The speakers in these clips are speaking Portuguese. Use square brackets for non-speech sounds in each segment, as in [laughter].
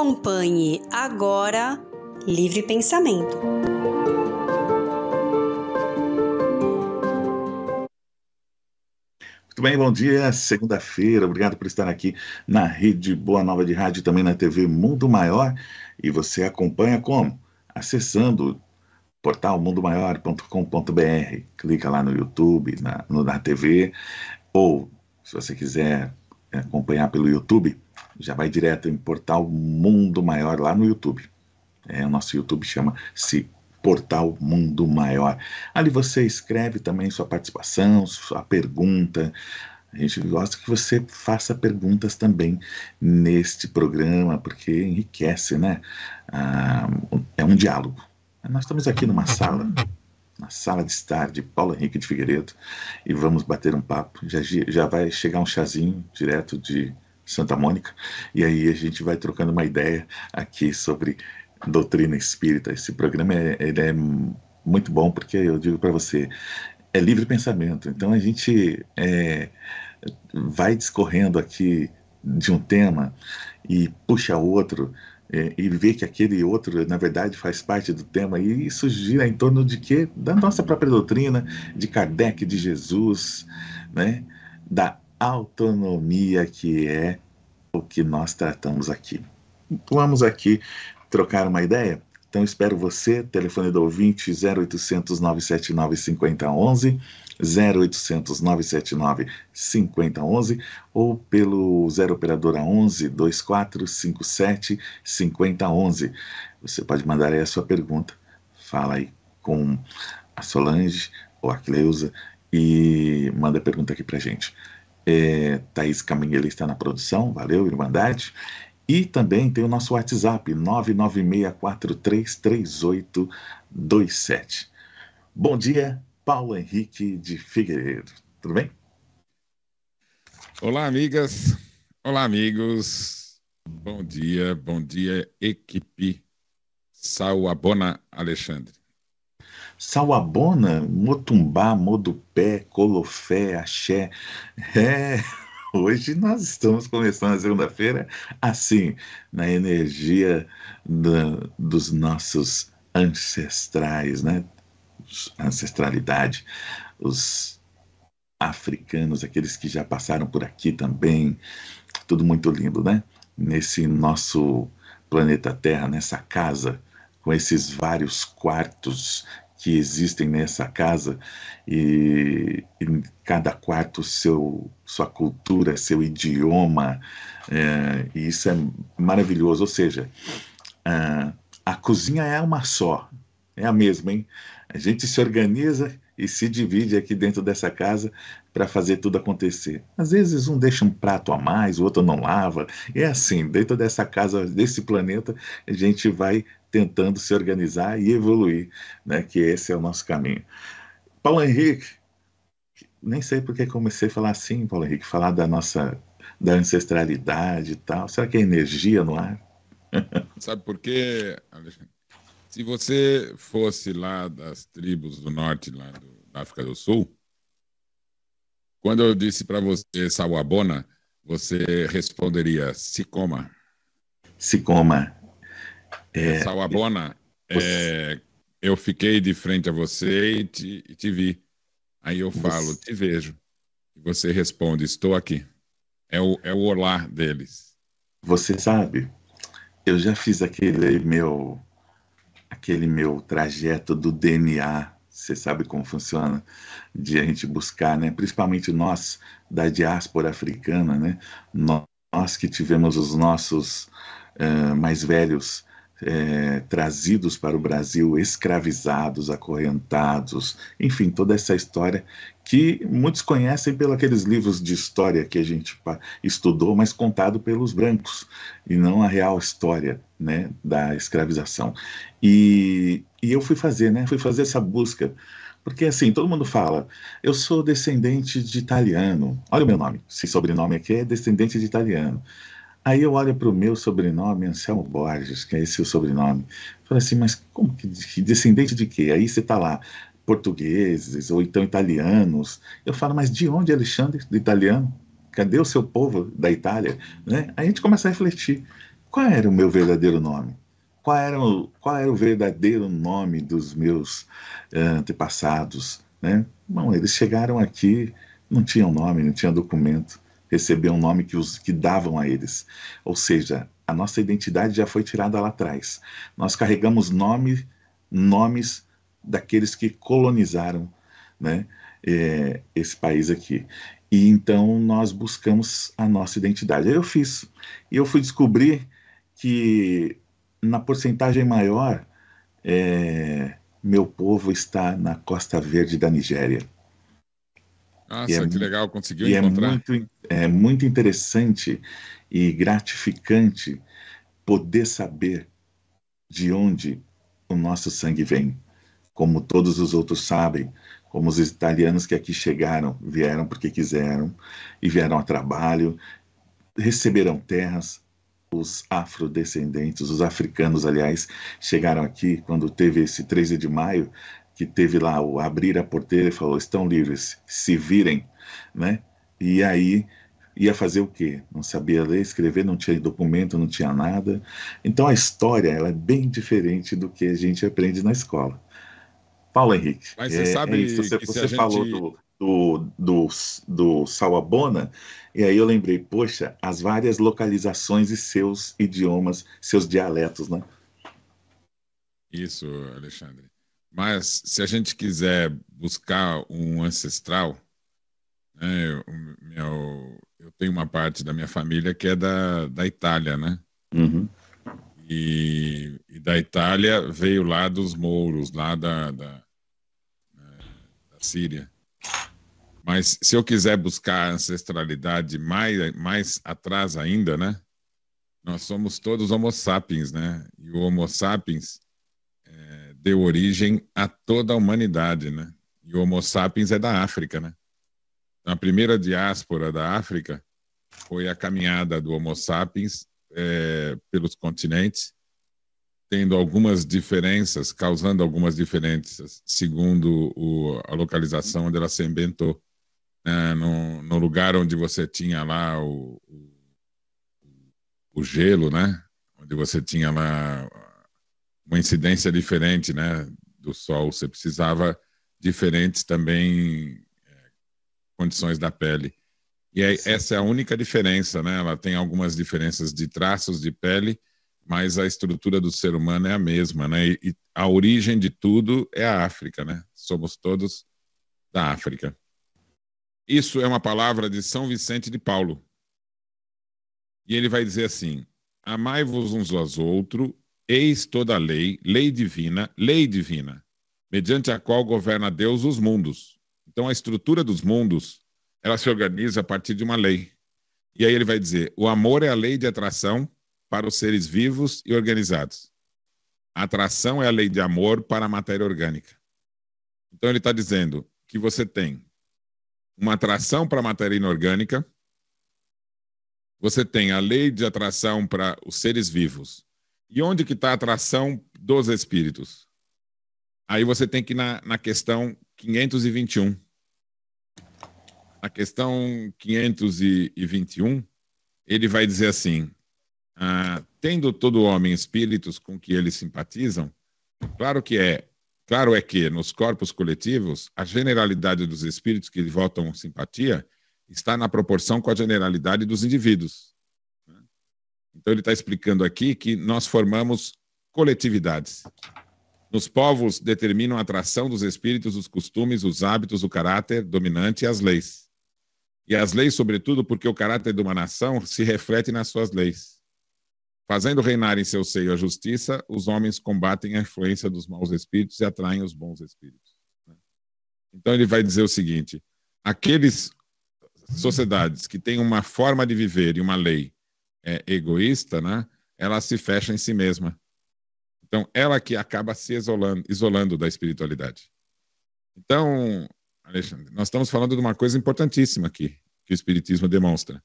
Acompanhe agora Livre Pensamento. Muito bem, bom dia, segunda-feira. Obrigado por estar aqui na Rede Boa Nova de Rádio, também na TV Mundo Maior. E você acompanha como? Acessando portal mundomaior.com.br. Clica lá no YouTube, na, no, na TV, ou se você quiser é, acompanhar pelo YouTube, já vai direto em Portal Mundo Maior lá no YouTube. É, o nosso YouTube chama-se Portal Mundo Maior. Ali você escreve também sua participação, sua pergunta. A gente gosta que você faça perguntas também neste programa, porque enriquece, né? Ah, é um diálogo. Nós estamos aqui numa sala na sala de estar de Paulo Henrique de Figueiredo e vamos bater um papo. Já, já vai chegar um chazinho direto de Santa Mônica e aí a gente vai trocando uma ideia aqui sobre doutrina espírita. Esse programa é, ele é muito bom porque eu digo para você, é livre pensamento. Então a gente é, vai discorrendo aqui de um tema e puxa outro é, e ver que aquele outro, na verdade, faz parte do tema, e isso gira em torno de quê? Da nossa própria doutrina, de Kardec, de Jesus, né? da autonomia que é o que nós tratamos aqui. Vamos aqui trocar uma ideia? Então espero você, telefone do ouvinte 0800 979 5011, 0800 979 5011 ou pelo 0 operadora 11 2457 5011. Você pode mandar aí a sua pergunta. Fala aí com a Solange ou a Cleusa e manda a pergunta aqui pra gente. É, Thaís Caminha está na produção, valeu, Irmandade. E também tem o nosso WhatsApp 996433827. Bom dia, Paulo Henrique de Figueiredo. Tudo bem? Olá, amigas. Olá, amigos. Bom dia, bom dia, equipe Sauabona Alexandre. Sauabona, Motumbá, Modupé, Colofé, Axé. É hoje nós estamos começando a segunda-feira assim, na energia dos nossos ancestrais, né? Ancestralidade, os africanos, aqueles que já passaram por aqui também, tudo muito lindo, né? Nesse nosso planeta Terra, nessa casa, com esses vários quartos que existem nessa casa e, e cada quarto seu sua cultura, seu idioma é, e isso é maravilhoso. Ou seja, a, ah, a cozinha é uma só, é a mesma, hein? A gente se organiza e se divide aqui dentro dessa casa para fazer tudo acontecer. Às vezes um deixa um prato a mais, o outro não lava. É assim, dentro dessa casa, desse planeta, a gente vai tentando se organizar e evoluir, né? Que esse é o nosso caminho. Paulo Henrique, nem sei porque comecei a falar assim, Paulo Henrique, falar da nossa da ancestralidade e tal. Será que é energia no ar? Sabe por quê, Alexandre? Se você fosse lá das tribos do norte, lá do, da África do Sul, quando eu disse para você Salabona, você responderia sicoma. Sicoma. É, é, eu fiquei de frente a você e te, e te vi. Aí eu falo, você... te vejo. E você responde, estou aqui. É o, é o olá deles. Você sabe, eu já fiz aquele meu aquele meu trajeto do DNA, você sabe como funciona, de a gente buscar, né? principalmente nós da diáspora africana, né? nós, que tivemos os nossos uh, mais velhos é, trazidos para o Brasil, escravizados, acorrentados, enfim, toda essa história que muitos conhecem pelos aqueles livros de história que a gente estudou, mas contado pelos brancos, e não a real história né, da escravização. E, e eu fui fazer, né, fui fazer essa busca, porque assim, todo mundo fala, eu sou descendente de italiano, olha o meu nome, esse sobrenome aqui é descendente de italiano. Aí eu olho para o meu sobrenome, Anselmo Borges, que é esse o sobrenome. Falei assim, mas como que, descendente de quê? Aí você está lá, portugueses ou então italianos. Eu falo, mas de onde Alexandre, do italiano? Cadê o seu povo da Itália? Né? Aí a gente começa a refletir. Qual era o meu verdadeiro nome? Qual era o, qual era o verdadeiro nome dos meus eh, antepassados? Né? Bom, eles chegaram aqui, não tinham nome, não tinham documento receber um nome que os que davam a eles. Ou seja, a nossa identidade já foi tirada lá atrás. Nós carregamos nome, nomes daqueles que colonizaram né, é, esse país aqui. E então nós buscamos a nossa identidade. Aí eu fiz. E eu fui descobrir que na porcentagem maior, é, meu povo está na Costa Verde da Nigéria. Nossa, é, que legal, conseguiu e é encontrar. É muito, é muito interessante e gratificante poder saber de onde o nosso sangue vem, como todos os outros sabem, como os italianos que aqui chegaram, vieram porque quiseram e vieram a trabalho, receberam terras. Os afrodescendentes, os africanos, aliás, chegaram aqui quando teve esse 13 de maio, que teve lá o abrir a porteira e falou: estão livres, se virem, né? E aí ia fazer o quê? Não sabia ler, escrever, não tinha documento, não tinha nada. Então a história ela é bem diferente do que a gente aprende na escola. Paulo Henrique, Mas você é, sabe é isso. Você, você gente... falou do, do, do, do Salabona, e aí eu lembrei, poxa, as várias localizações e seus idiomas, seus dialetos, né? Isso, Alexandre. Mas se a gente quiser buscar um ancestral, né, eu, meu, eu tenho uma parte da minha família que é da, da Itália, né? Uhum. E, e, da Itália veio lá dos mouros, lá da, da, né, da Síria. Mas se eu quiser buscar a ancestralidade mais, mais atrás ainda, né? Nós somos todos homo sapiens, né? E o homo sapiens deu origem a toda a humanidade, né? E o Homo sapiens é da África, né? Então, a primeira diáspora da África foi a caminhada do Homo sapiens é, pelos continentes, tendo algumas diferenças, causando algumas diferenças, segundo o, a localização onde ela se inventou. Né? no, no, lugar onde você tinha lá o, o, o gelo, né? Onde você tinha lá uma incidência diferente né, do sol, você precisava diferentes também é, condições da pele. E é, essa é a única diferença, né? Ela tem algumas diferenças de traços de pele, mas a estrutura do ser humano é a mesma, né? E, e a origem de tudo é a África, né? Somos todos da África. Isso é uma palavra de São Vicente de Paulo. E ele vai dizer assim: Amai-vos uns aos outros Eis toda a lei, lei divina, lei divina, mediante a qual governa Deus os mundos. Então a estrutura dos mundos, ela se organiza a partir de uma lei. E aí ele vai dizer: "O amor é a lei de atração para os seres vivos e organizados. A atração é a lei de amor para a matéria orgânica." Então ele está dizendo que você tem uma atração para a matéria inorgânica, você tem a lei de atração para os seres vivos e onde que está a atração dos espíritos? Aí você tem que ir na, na questão 521. Na questão 521, ele vai dizer assim: ah, tendo todo homem espíritos com que eles simpatizam, claro que é Claro é que, nos corpos coletivos, a generalidade dos espíritos que votam simpatia está na proporção com a generalidade dos indivíduos. Então, ele está explicando aqui que nós formamos coletividades. Nos povos determinam a atração dos espíritos, os costumes, os hábitos, o caráter dominante e as leis. E as leis, sobretudo, porque o caráter de uma nação se reflete nas suas leis. Fazendo reinar em seu seio a justiça, os homens combatem a influência dos maus espíritos e atraem os bons espíritos. Né? Então ele vai dizer o seguinte: aqueles sociedades que têm uma forma de viver e uma lei é, egoísta, né, ela se fecha em si mesma. Então, ela que acaba se isolando, isolando da espiritualidade. Então, Alexandre, nós estamos falando de uma coisa importantíssima aqui, que o Espiritismo demonstra.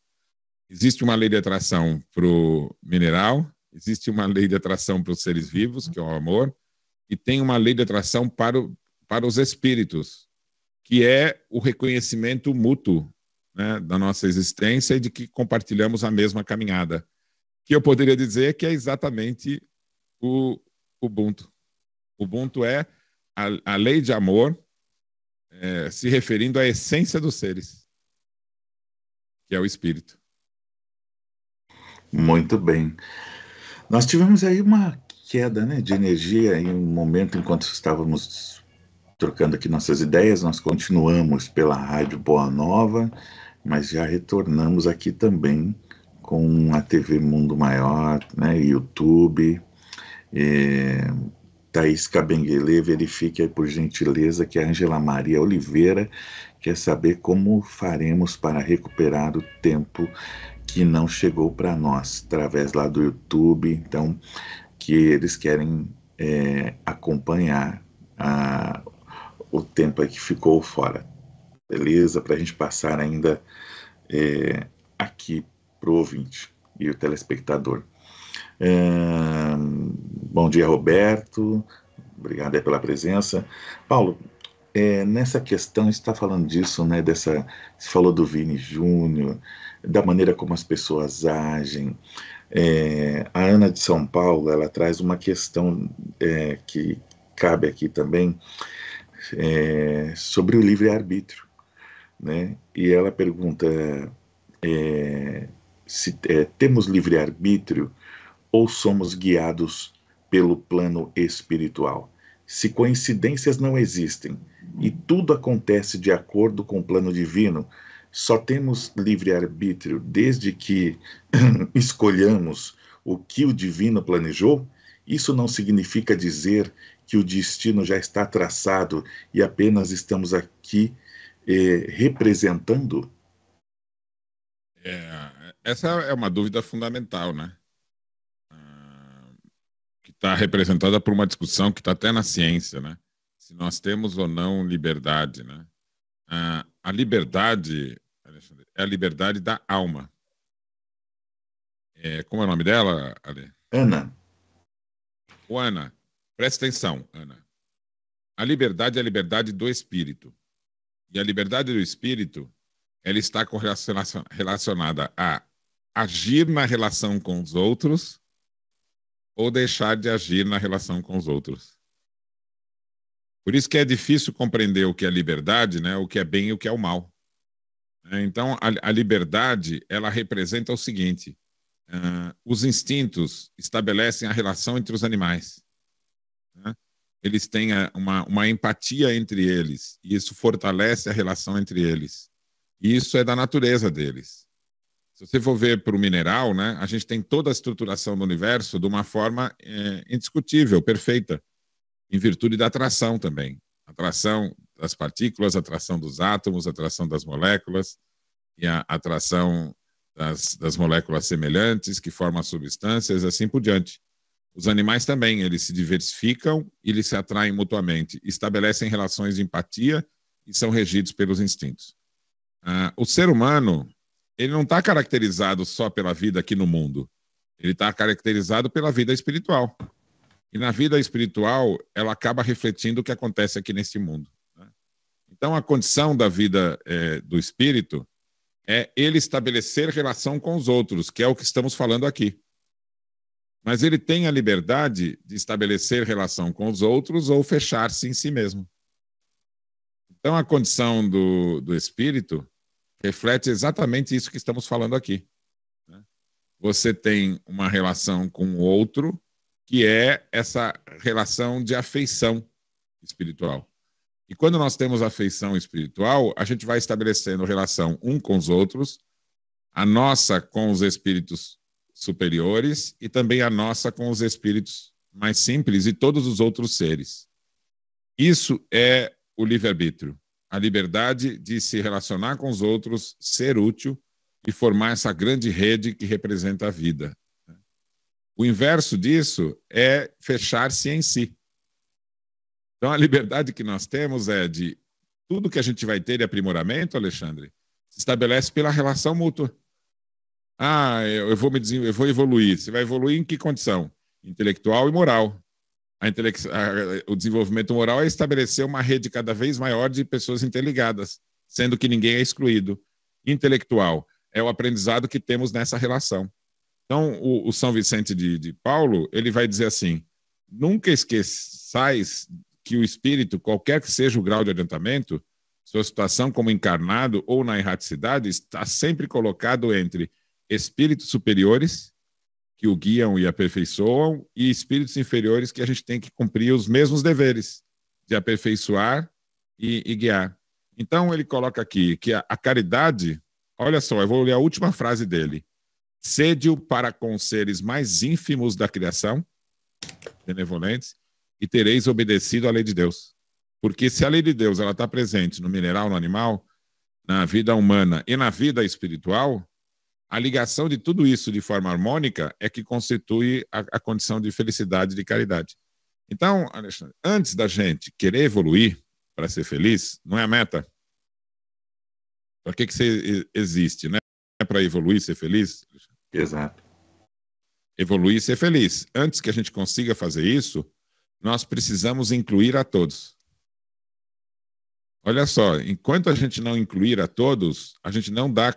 Existe uma lei de atração para o mineral, existe uma lei de atração para os seres vivos, que é o amor, e tem uma lei de atração para, o, para os espíritos, que é o reconhecimento mútuo né, da nossa existência e de que compartilhamos a mesma caminhada. Que eu poderia dizer que é exatamente o Ubuntu. Ubuntu é a, a lei de amor é, se referindo à essência dos seres, que é o espírito. Muito bem. Nós tivemos aí uma queda né, de energia em um momento enquanto estávamos trocando aqui nossas ideias. Nós continuamos pela Rádio Boa Nova mas já retornamos aqui também com a TV Mundo Maior, né, YouTube. É, Thaís Cabenguele, verifique aí por gentileza que a Angela Maria Oliveira quer saber como faremos para recuperar o tempo que não chegou para nós, através lá do YouTube, então, que eles querem é, acompanhar a, o tempo que ficou fora beleza? Para a gente passar ainda é, aqui para o ouvinte e o telespectador. É, bom dia, Roberto. Obrigado pela presença. Paulo, é, nessa questão, está falando disso, né? Dessa, você falou do Vini Júnior, da maneira como as pessoas agem. É, a Ana de São Paulo, ela traz uma questão é, que cabe aqui também é, sobre o livre arbítrio né? E ela pergunta é, se é, temos livre arbítrio ou somos guiados pelo plano espiritual. Se coincidências não existem e tudo acontece de acordo com o plano divino, só temos livre arbítrio desde que [clears throat] escolhamos o que o divino planejou. Isso não significa dizer que o destino já está traçado e apenas estamos aqui representando? É, essa é uma dúvida fundamental, né? Ah, que está representada por uma discussão que está até na ciência, né? Se nós temos ou não liberdade, né? Ah, a liberdade, Alexandre, é a liberdade da alma. É, como é o nome dela, Ale? Ana. O Ana, presta atenção, Ana. A liberdade é a liberdade do espírito e a liberdade do espírito, ela está relacionada a agir na relação com os outros ou deixar de agir na relação com os outros. Por isso que é difícil compreender o que é liberdade, né? o que é bem e o que é o mal. É, então, a, a liberdade, ela representa o seguinte, uh, os instintos estabelecem a relação entre os animais eles têm uma, uma empatia entre eles, e isso fortalece a relação entre eles. E isso é da natureza deles. Se você for ver para o mineral, né, a gente tem toda a estruturação do universo de uma forma é, indiscutível, perfeita, em virtude da atração também. Atração das partículas, atração dos átomos, atração das moléculas, e a atração das, das moléculas semelhantes que formam substâncias, assim por diante. Os animais também, eles se diversificam, eles se atraem mutuamente, estabelecem relações de empatia e são regidos pelos instintos. Ah, o ser humano, ele não está caracterizado só pela vida aqui no mundo, ele está caracterizado pela vida espiritual. E na vida espiritual, ela acaba refletindo o que acontece aqui neste mundo. Né? Então, a condição da vida é, do espírito é ele estabelecer relação com os outros, que é o que estamos falando aqui. Mas ele tem a liberdade de estabelecer relação com os outros ou fechar-se em si mesmo. Então, a condição do, do espírito reflete exatamente isso que estamos falando aqui. Né? Você tem uma relação com o outro, que é essa relação de afeição espiritual. E quando nós temos afeição espiritual, a gente vai estabelecendo relação um com os outros, a nossa com os espíritos superiores e também a nossa com os espíritos mais simples e todos os outros seres. Isso é o livre-arbítrio, a liberdade de se relacionar com os outros, ser útil e formar essa grande rede que representa a vida. O inverso disso é fechar-se em si. Então, a liberdade que nós temos é de tudo que a gente vai ter de aprimoramento, Alexandre, se estabelece pela relação mútua. Ah, eu vou, me eu vou evoluir. Você vai evoluir em que condição? Intelectual e moral. A intelex... a... o desenvolvimento moral é estabelecer uma rede cada vez maior de pessoas interligadas, sendo que ninguém é excluído. Intelectual é o aprendizado que temos nessa relação. Então, o, o São Vicente de, de Paulo, ele vai dizer assim, nunca esqueçais que o espírito, qualquer que seja o grau de adiantamento, sua situação como encarnado ou na erraticidade, está sempre colocado entre espíritos superiores que o guiam e aperfeiçoam e espíritos inferiores que a gente tem que cumprir os mesmos deveres de aperfeiçoar e, e guiar. Então ele coloca aqui que a, a caridade, olha só, eu vou ler a última frase dele. Sede-o para com os seres mais ínfimos da criação, benevolentes, e tereis obedecido à lei de Deus. Porque se a lei de Deus ela está presente no mineral, no animal, na vida humana e na vida espiritual, a ligação de tudo isso de forma harmônica é que constitui a, a condição de felicidade e de caridade. Então, Alexandre, antes da gente querer evoluir para ser feliz, não é a meta. Para que, que você existe, né? É para evoluir, ser feliz? Exato. Evoluir e ser feliz. Antes que a gente consiga fazer isso, nós precisamos incluir a todos. Olha só, enquanto a gente não incluir a todos, a gente não dá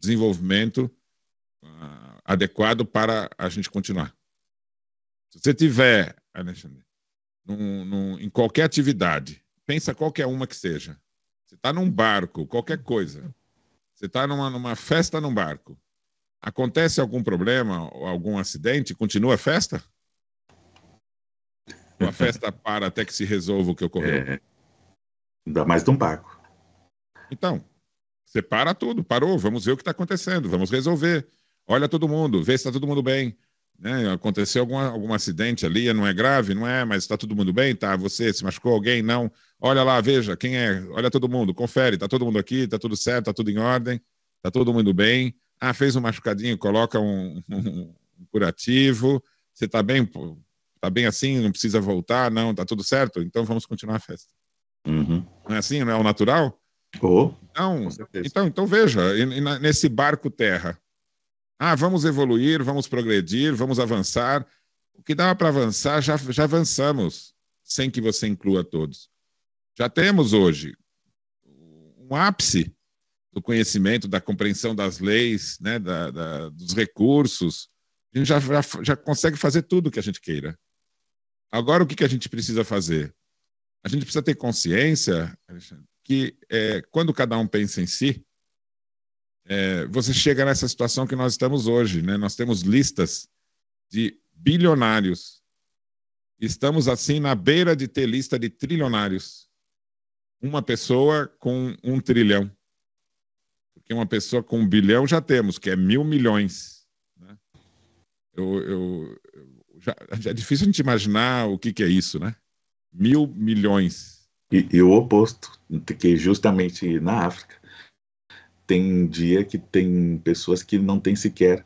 desenvolvimento uh, adequado para a gente continuar. Se você tiver, Alexandre, num, num, em qualquer atividade, pensa qualquer uma que seja. Você está num barco, qualquer coisa. Você está numa, numa festa num barco. Acontece algum problema, ou algum acidente, continua a festa? Ou a festa para até que se resolva o que ocorreu? É, ainda mais de um barco. Então, você para tudo, parou, vamos ver o que está acontecendo, vamos resolver. Olha todo mundo, vê se está todo mundo bem. Né? Aconteceu alguma, algum acidente ali, não é grave, não é, mas está todo mundo bem, tá? Você se machucou alguém? Não. Olha lá, veja quem é, olha todo mundo, confere, está todo mundo aqui, está tudo certo, está tudo em ordem, está todo mundo bem. Ah, fez um machucadinho, coloca um, [laughs] um, curativo. Você está bem, está bem assim, não precisa voltar, não, está tudo certo, então vamos continuar a festa. Uhum. Não é assim, não é o natural? Oh, então, então, então veja, nesse barco terra. Ah, vamos evoluir, vamos progredir, vamos avançar. O que dava para avançar, já, já avançamos, sem que você inclua todos. Já temos hoje um ápice do conhecimento, da compreensão das leis, né, da, da, dos recursos. A gente já, já, já consegue fazer tudo o que a gente queira. Agora, o que, que a gente precisa fazer? A gente precisa ter consciência, Alexandre, que é, quando cada um pensa em si, é, você chega nessa situação que nós estamos hoje. Né? Nós temos listas de bilionários. Estamos, assim, na beira de ter lista de trilionários. Uma pessoa com um trilhão. Porque uma pessoa com um bilhão já temos, que é mil milhões. Né? Eu, eu, já, já, é difícil a gente imaginar o que, que é isso, né? Mil milhões e, e o oposto, que é justamente na África tem dia que tem pessoas que não tem sequer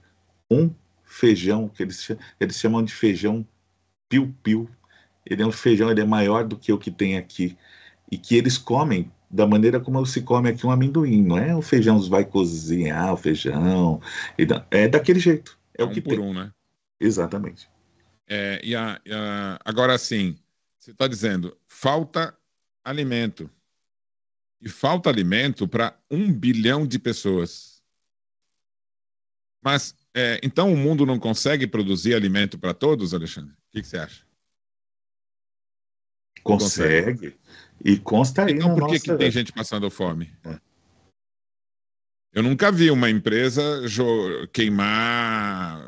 um feijão, que eles, eles chamam de feijão piu-piu. Ele é um feijão, ele é maior do que o que tem aqui. E que eles comem da maneira como se come aqui um amendoim. Não é o feijão vai cozinhar o feijão. É daquele jeito. É, o é um que por tem. um, né? Exatamente. É, e a, a, agora, assim, você está dizendo, falta alimento. E falta alimento para um bilhão de pessoas. Mas é, então o mundo não consegue produzir alimento para todos, Alexandre? O que, que você acha? Consegue. consegue. E consta aí. Então por que, nossa... que tem gente passando fome? É. Eu nunca vi uma empresa queimar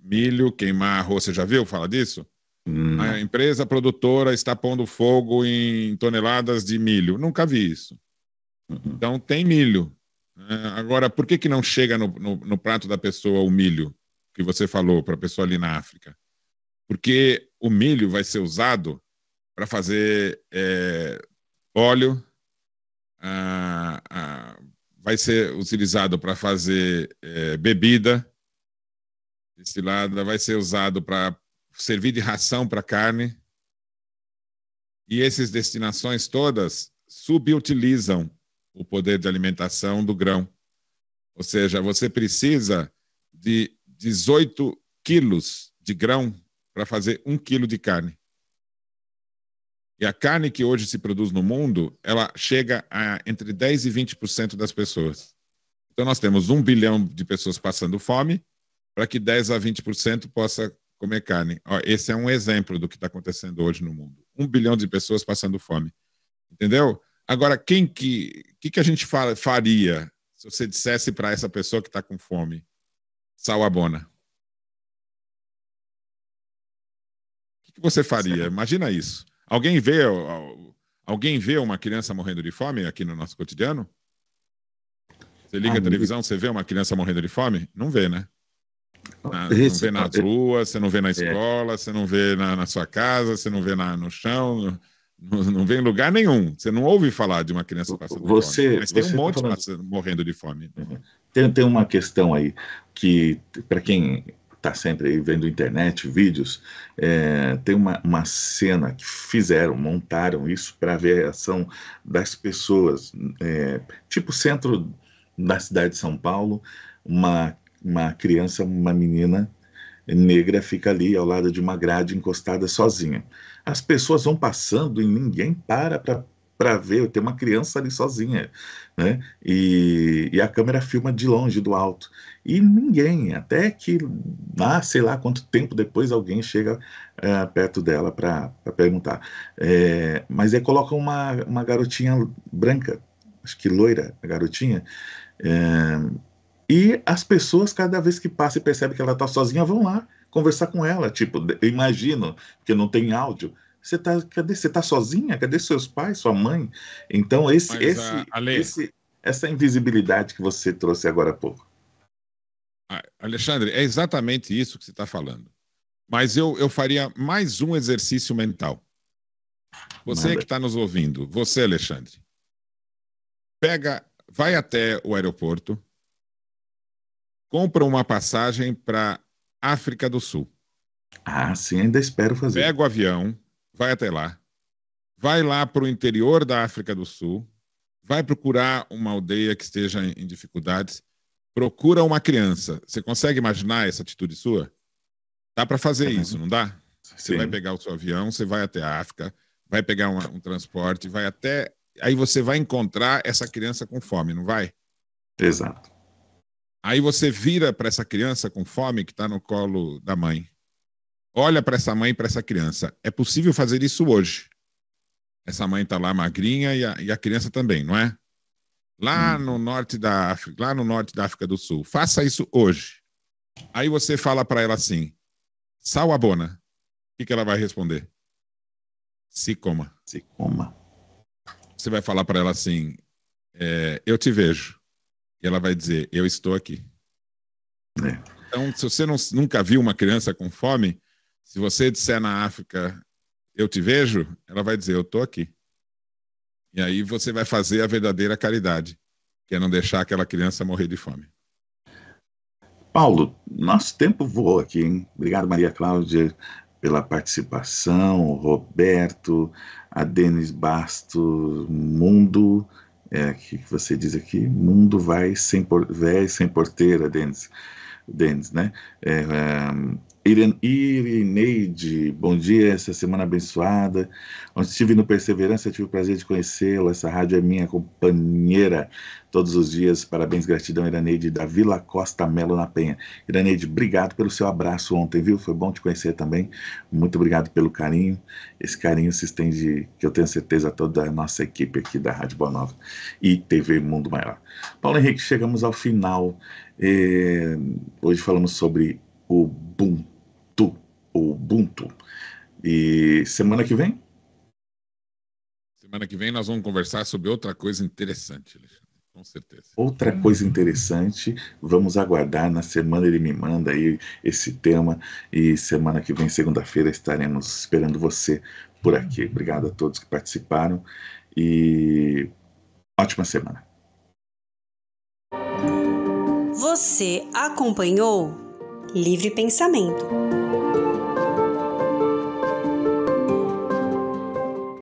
milho, queimar arroz. Você já viu falar disso? Hum. A empresa produtora está pondo fogo em toneladas de milho. Nunca vi isso. Uhum. Então, tem milho. Né? Agora, por que, que não chega no, no, no prato da pessoa o milho que você falou para a pessoa ali na África? Porque o milho vai ser usado para fazer é, óleo, vai ser utilizado para fazer é, bebida destilada, vai ser usado para servir de ração para a carne. E essas destinações todas subutilizam o poder de alimentação do grão. Ou seja, você precisa de 18 quilos de grão para fazer um quilo de carne. E a carne que hoje se produz no mundo, ela chega a entre 10% e 20% das pessoas. Então nós temos um bilhão de pessoas passando fome para que 10% a 20% possa comer carne. Ó, esse é um exemplo do que está acontecendo hoje no mundo. Um bilhão de pessoas passando fome. Entendeu? Agora, quem que, que, que a gente faria se você dissesse para essa pessoa que está com fome? Sal abona. O que, que, você faria? Imagina isso. Alguém vê, alguém vê uma criança morrendo de fome aqui no nosso cotidiano? Você liga ah, a televisão, você vê uma criança morrendo de fome? Não vê, né? Ah, você não vê nas é, ruas, você não vê na é. escola, é. você não vê na, na, sua casa, você não vê na, no chão, não vê em lugar nenhum. Você não ouve falar de uma criança passando você, fome. Mas tem um tá monte falando... passando, morrendo de fome. Uhum. Tem, tem uma questão aí que, para quem está sempre aí vendo internet, vídeos, é, tem uma, uma cena que fizeram, montaram isso para ver a reação das pessoas, é, tipo centro da cidade de São Paulo, uma uma criança, uma menina negra fica ali ao lado de uma grade encostada sozinha. As pessoas vão passando e ninguém para para ver, tem uma criança ali sozinha, né? E, e, a câmera filma de longe, do alto. E ninguém, até que, ah, sei lá quanto tempo depois, alguém chega é, perto dela para perguntar. É, mas aí coloca uma, uma garotinha branca, acho que loira, a garotinha. É, e as pessoas, cada vez que passa e percebe que ela está sozinha, vão lá conversar com ela. Tipo, eu imagino, que não tem áudio. Você tá, cadê? Você tá sozinha? Cadê seus pais, sua mãe? Então, esse, Mas, esse, ah, Ale... esse, essa invisibilidade que você trouxe agora há pouco. Ah, Alexandre, é exatamente isso que você está falando. Mas eu, eu faria mais um exercício mental. Você Manda. que está nos ouvindo, você, Alexandre, pega, vai até o aeroporto, Compra uma passagem para África do Sul. Ah, sim, ainda espero fazer. Pega o avião, vai até lá, vai lá para o interior da África do Sul, vai procurar uma aldeia que esteja em dificuldades, procura uma criança. Você consegue imaginar essa atitude sua? Dá para fazer uhum. isso, não dá? Sim. Você vai pegar o seu avião, você vai até a África, vai pegar um, um transporte, vai até. Aí você vai encontrar essa criança com fome, não vai? Exato. Aí você vira para essa criança com fome que está no colo da mãe. Olha para essa mãe e para essa criança. É possível fazer isso hoje. Essa mãe está lá magrinha e a, e a, criança também, não é? Lá hum. no norte da África, lá no norte da África do Sul. Faça isso hoje. Aí você fala para ela assim: sal bona. O que, que ela vai responder? Se coma. Se coma. Você vai falar para ela assim: é, eu te vejo. E ela vai dizer: Eu estou aqui. É. Então, se você não, nunca viu uma criança com fome, se você disser na África: Eu te vejo, ela vai dizer: Eu estou aqui. E aí você vai fazer a verdadeira caridade, que é não deixar aquela criança morrer de fome. Paulo, nosso tempo voa aqui, hein? Obrigado, Maria Cláudia, pela participação, Roberto, a Denis Bastos, Mundo é, que você diz aqui, mundo vai sem, por, vai sem porteira, Denis, Denis né? É, Irineide, bom dia, essa semana abençoada. Onde estive no Perseverança, tive o prazer de conhecê-la. Essa rádio é minha companheira todos os dias. Parabéns, gratidão, Ireneide da Vila Costa Melo na Penha. Ireneide, obrigado pelo seu abraço ontem, viu? Foi bom te conhecer também. Muito obrigado pelo carinho. Esse carinho se estende, que eu tenho certeza, a toda a nossa equipe aqui da Rádio Boa Nova e TV Mundo Maior. Paulo Henrique, chegamos ao final. É, hoje falamos sobre o boom Ubuntu. E semana que vem? Semana que vem nós vamos conversar sobre outra coisa interessante, Alexandre. Com certeza. Outra coisa interessante, vamos aguardar. Na semana ele me manda aí esse tema. E semana que vem, segunda-feira, estaremos esperando você por aqui. Obrigado a todos que participaram e ótima semana. Você acompanhou Livre Pensamento.